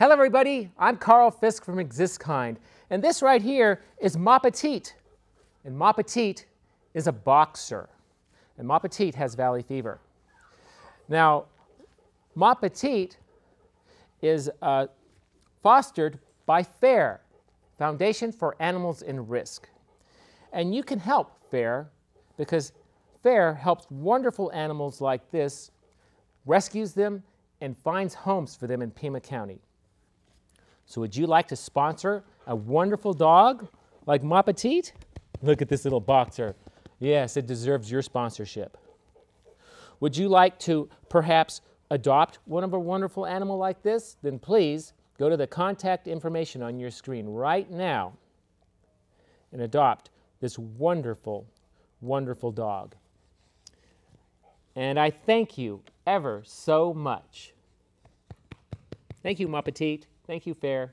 Hello, everybody. I'm Carl Fisk from ExistKind, and this right here is Ma Petite. And Ma Petite is a boxer, and Ma Petite has valley fever. Now, Ma Petite is uh, fostered by FAIR, Foundation for Animals in Risk. And you can help FAIR because FAIR helps wonderful animals like this, rescues them, and finds homes for them in Pima County. So would you like to sponsor a wonderful dog like Ma Petite? Look at this little boxer. Yes, it deserves your sponsorship. Would you like to perhaps adopt one of a wonderful animal like this? Then please go to the contact information on your screen right now and adopt this wonderful, wonderful dog. And I thank you ever so much. Thank you, Ma Petite. Thank you, Fair.